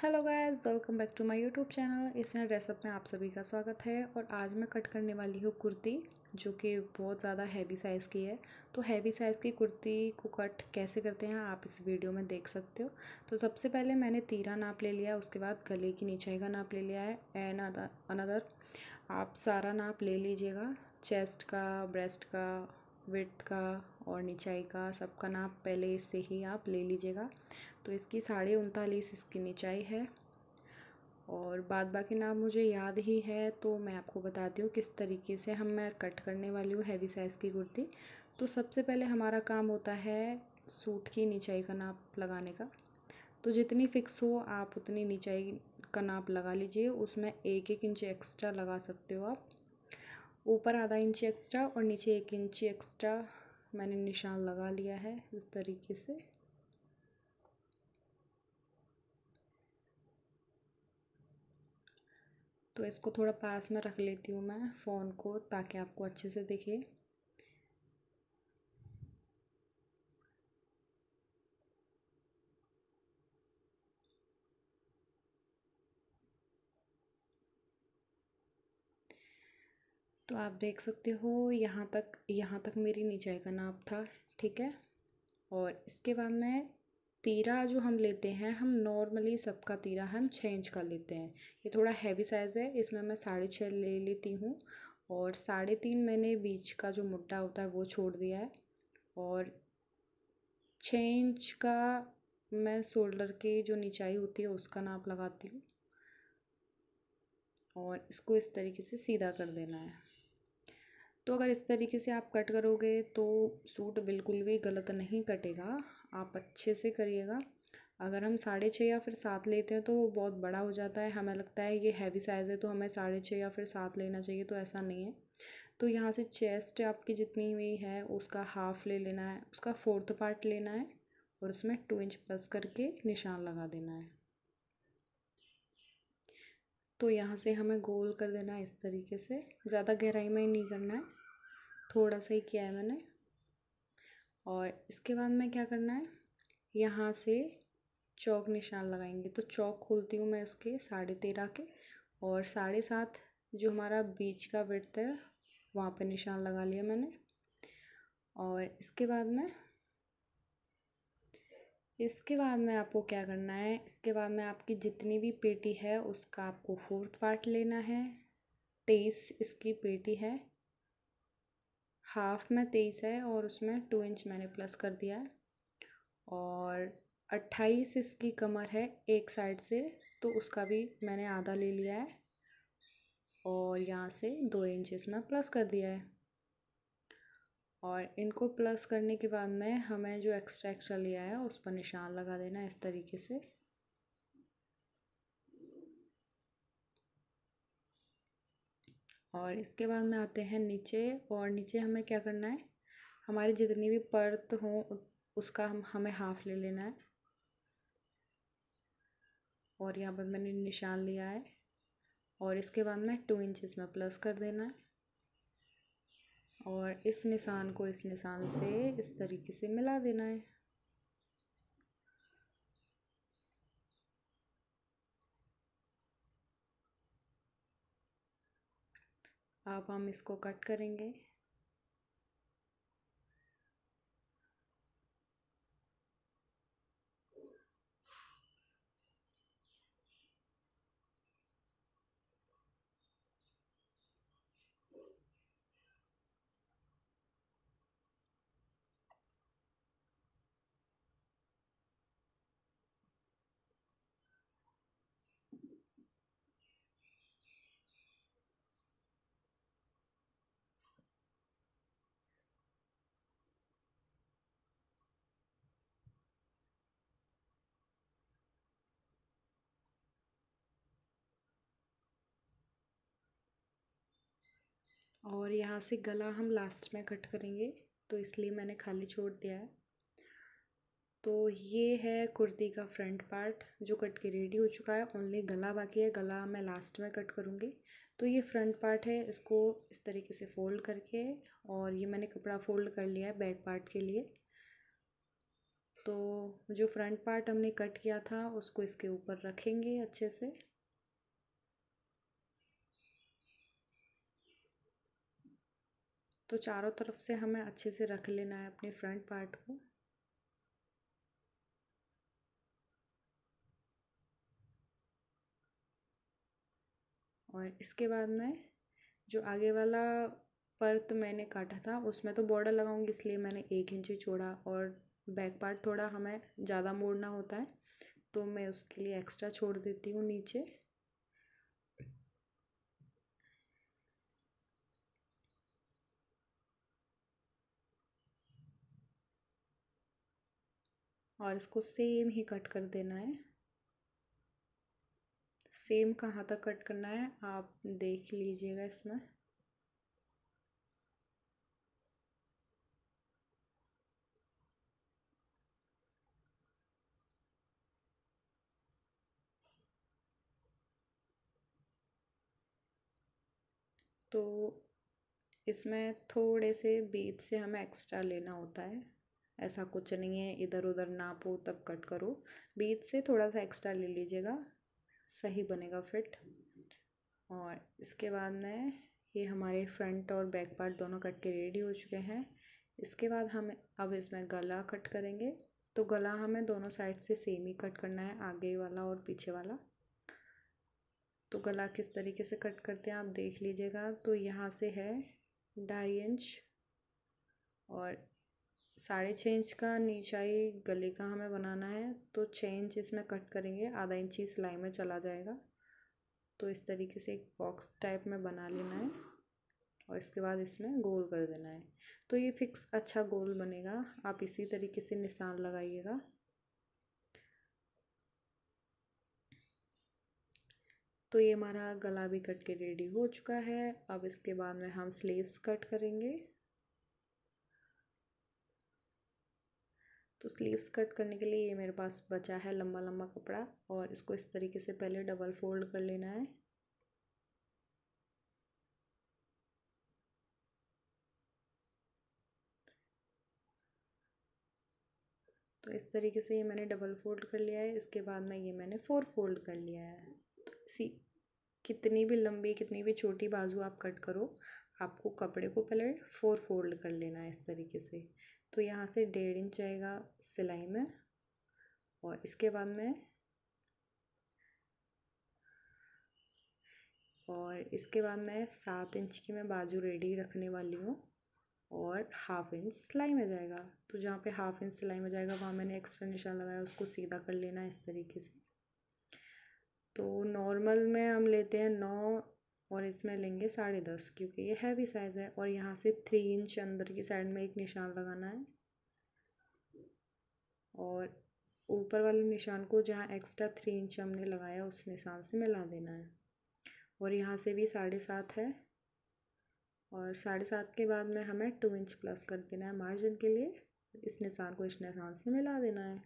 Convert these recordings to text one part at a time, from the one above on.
hello guys welcome back to my YouTube channel इस नए dress up में आप सभी का स्वागत है और आज मैं कट करने वाली हूँ कुर्ती जो कि बहुत ज़्यादा हैवी साइज़ की है तो हैवी साइज़ की कुर्ती को कट कैसे करते हैं आप इस वीडियो में देख सकते हो तो सबसे पहले मैंने तीरा नाप ले लिया उसके बाद गले की नीचाई का नाप ले लिया है एंड अनदर आप सारा नाप ले लीजिएगा चेस्ट का ब्रेस्ट का विथ का और निचाई का सबका नाप पहले इससे ही आप ले लीजिएगा तो इसकी साढ़े उनतालीस इसकी निचाई है और बाद बाकी नाप मुझे याद ही है तो मैं आपको बताती हूँ किस तरीके से हम मैं कट करने वाली हूँ हैवी साइज़ की कुर्ती तो सबसे पहले हमारा काम होता है सूट की निचाई का नाप लगाने का तो जितनी फ़िक्स हो आप उतनी निचाई का नाप लगा लीजिए उसमें एक एक इंच एक्स्ट्रा लगा सकते हो आप ऊपर आधा इंच एक्स्ट्रा और नीचे एक इंच एक्स्ट्रा मैंने निशान लगा लिया है इस तरीके से तो इसको थोड़ा पास में रख लेती हूँ मैं फ़ोन को ताकि आपको अच्छे से दिखे तो आप देख सकते हो यहाँ तक यहाँ तक मेरी निचाई का नाप था ठीक है और इसके बाद में तीरा जो हम लेते हैं हम नॉर्मली सबका तीरा हम छः इंच का लेते हैं ये थोड़ा हैवी साइज़ है इसमें मैं साढ़े छः ले लेती हूँ और साढ़े तीन मैंने बीच का जो मुट्टा होता है वो छोड़ दिया है और छः इंच का मैं शोल्डर की जो निचाई होती है उसका नाप लगाती हूँ और इसको इस तरीके से सीधा कर देना है तो अगर इस तरीके से आप कट करोगे तो सूट बिल्कुल भी गलत नहीं कटेगा आप अच्छे से करिएगा अगर हम साढ़े छः या फिर सात लेते हैं तो वो बहुत बड़ा हो जाता है हमें लगता है ये हैवी साइज़ है तो हमें साढ़े छः या फिर सात लेना चाहिए तो ऐसा नहीं है तो यहाँ से चेस्ट आपकी जितनी हुई है उसका हाफ ले लेना है उसका फोर्थ पार्ट लेना है और उसमें टू इंच प्लस करके निशान लगा देना है तो यहाँ से हमें गोल कर देना है इस तरीके से ज़्यादा गहराई में ही नहीं करना है थोड़ा सा ही किया है मैंने और इसके बाद में क्या करना है यहाँ से चौक निशान लगाएंगे तो चौक खोलती हूँ मैं इसके साढ़े तेरह के और साढ़े सात जो हमारा बीच का वृत्त है वहाँ पे निशान लगा लिया मैंने और इसके बाद में इसके बाद में आपको क्या करना है इसके बाद में आपकी जितनी भी पेटी है उसका आपको फोर्थ पार्ट लेना है तेईस इसकी पेटी है हाफ़ में तेईस है और उसमें टू इंच मैंने प्लस कर दिया है और अट्ठाईस इसकी कमर है एक साइड से तो उसका भी मैंने आधा ले लिया है और यहाँ से दो इंच इसमें प्लस कर दिया है और इनको प्लस करने के बाद में हमें जो एक्स्ट्रा एक्स्ट्रा लिया है उस पर निशान लगा देना इस तरीके से और इसके बाद में आते हैं नीचे और नीचे हमें क्या करना है हमारी जितनी भी पर्त हो उसका हम हमें हाफ ले लेना है और यहाँ पर मैंने निशान लिया है और इसके बाद में टू इंचज़ में प्लस कर देना है और इस निशान को इस निशान से इस तरीके से मिला देना है अब हम इसको कट करेंगे और यहाँ से गला हम लास्ट में कट करेंगे तो इसलिए मैंने खाली छोड़ दिया है तो ये है कुर्ती का फ्रंट पार्ट जो कट के रेडी हो चुका है ओनली गला बाकी है गला मैं लास्ट में कट करूँगी तो ये फ्रंट पार्ट है इसको इस तरीके से फ़ोल्ड करके और ये मैंने कपड़ा फ़ोल्ड कर लिया है बैक पार्ट के लिए तो जो फ्रंट पार्ट हमने कट किया था उसको इसके ऊपर रखेंगे अच्छे से तो चारों तरफ से हमें अच्छे से रख लेना है अपने फ्रंट पार्ट को और इसके बाद मैं जो आगे वाला पर्त मैंने काटा था उसमें तो बॉर्डर लगाऊंगी इसलिए मैंने एक इंची छोड़ा और बैक पार्ट थोड़ा हमें ज़्यादा मोड़ना होता है तो मैं उसके लिए एक्स्ट्रा छोड़ देती हूँ नीचे और इसको सेम ही कट कर देना है सेम कहाँ तक कट करना है आप देख लीजिएगा इसमें तो इसमें थोड़े से बीच से हमें एक्स्ट्रा लेना होता है ऐसा कुछ नहीं है इधर उधर नापो तब कट करो बीच से थोड़ा सा एक्स्ट्रा ले लीजिएगा सही बनेगा फिट और इसके बाद में ये हमारे फ्रंट और बैक पार्ट दोनों कट के रेडी हो चुके हैं इसके बाद हम अब इसमें गला कट करेंगे तो गला हमें दोनों साइड से सेम ही कट करना है आगे वाला और पीछे वाला तो गला किस तरीके से कट करते हैं आप देख लीजिएगा तो यहाँ से है ढाई इंच और साढ़े छः इंच का नीचाई गले का हमें बनाना है तो छः इंच इसमें कट करेंगे आधा इंच ही सिलाई में चला जाएगा तो इस तरीके से एक बॉक्स टाइप में बना लेना है और इसके बाद इसमें गोल कर देना है तो ये फिक्स अच्छा गोल बनेगा आप इसी तरीके से निशान लगाइएगा तो ये हमारा गला भी कट के रेडी हो चुका है अब इसके बाद में हम स्लीव्स कट करेंगे तो स्लीव्स कट करने के लिए ये मेरे पास बचा है लंबा लंबा कपड़ा और इसको इस तरीके से पहले डबल फोल्ड कर लेना है तो इस तरीके से ये मैंने डबल फोल्ड कर लिया है इसके बाद में ये मैंने फोर फोल्ड कर लिया है तो इसी कितनी भी लंबी कितनी भी छोटी बाजू आप कट करो आपको कपड़े को पहले फोर फोल्ड कर लेना है इस तरीके से तो यहाँ से डेढ़ इंच जाएगा सिलाई में और इसके बाद में और इसके बाद मैं सात इंच की मैं बाजू रेडी रखने वाली हूँ और हाफ इंच सिलाई में जाएगा तो जहाँ पे हाफ इंच सिलाई में जाएगा वहाँ मैंने एक्स्ट्रा निशान लगाया उसको सीधा कर लेना इस तरीके से तो नॉर्मल में हम लेते हैं नौ और इसमें लेंगे साढ़े दस क्योंकि ये हैवी साइज़ है और यहाँ से थ्री इंच अंदर की साइड में एक निशान लगाना है और ऊपर वाले निशान को जहाँ एक्स्ट्रा थ्री इंच हमने लगाया उस निशान से मिला देना है और यहाँ से भी साढ़े सात है और साढ़े सात के बाद में हमें टू इंच प्लस कर देना है मार्जिन के लिए इस निशान को इस निशान से मिला देना है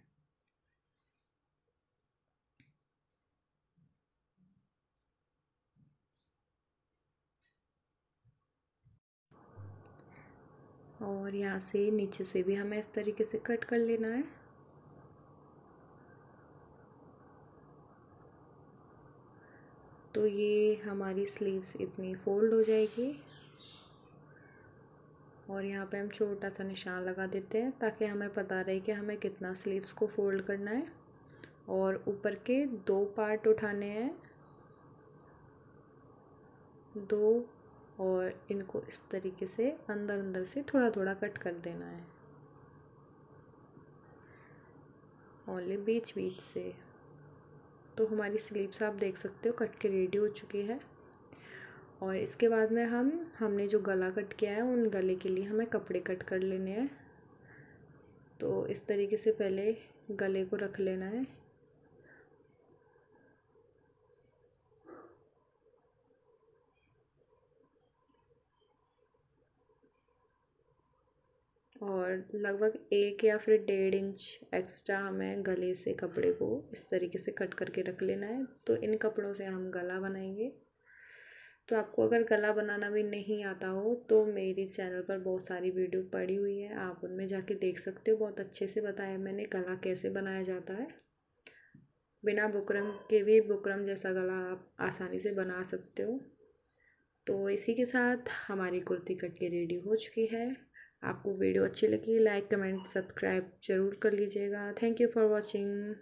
और यहाँ से नीचे से भी हमें इस तरीके से कट कर लेना है तो ये हमारी स्लीव्स इतनी फोल्ड हो जाएगी और यहाँ पे हम छोटा सा निशान लगा देते हैं ताकि हमें पता रहे कि हमें कितना स्लीव्स को फोल्ड करना है और ऊपर के दो पार्ट उठाने हैं दो और इनको इस तरीके से अंदर अंदर से थोड़ा थोड़ा कट कर देना है ओनली बीच बीच से तो हमारी स्लीप्स आप देख सकते हो कट के रेडी हो चुकी है और इसके बाद में हम हमने जो गला कट किया है उन गले के लिए हमें कपड़े कट कर लेने हैं तो इस तरीके से पहले गले को रख लेना है और लगभग एक या फिर डेढ़ इंच एक्स्ट्रा हमें गले से कपड़े को इस तरीके से कट करके रख लेना है तो इन कपड़ों से हम गला बनाएंगे तो आपको अगर गला बनाना भी नहीं आता हो तो मेरे चैनल पर बहुत सारी वीडियो पड़ी हुई है आप उनमें जाके देख सकते हो बहुत अच्छे से बताया मैंने गला कैसे बनाया जाता है बिना बुकरम के भी बुकरम जैसा गला आप आसानी से बना सकते हो तो इसी के साथ हमारी कुर्ती कट के रेडी हो चुकी है आपको वीडियो अच्छी लगी लाइक कमेंट सब्सक्राइब जरूर कर लीजिएगा थैंक यू फॉर वॉचिंग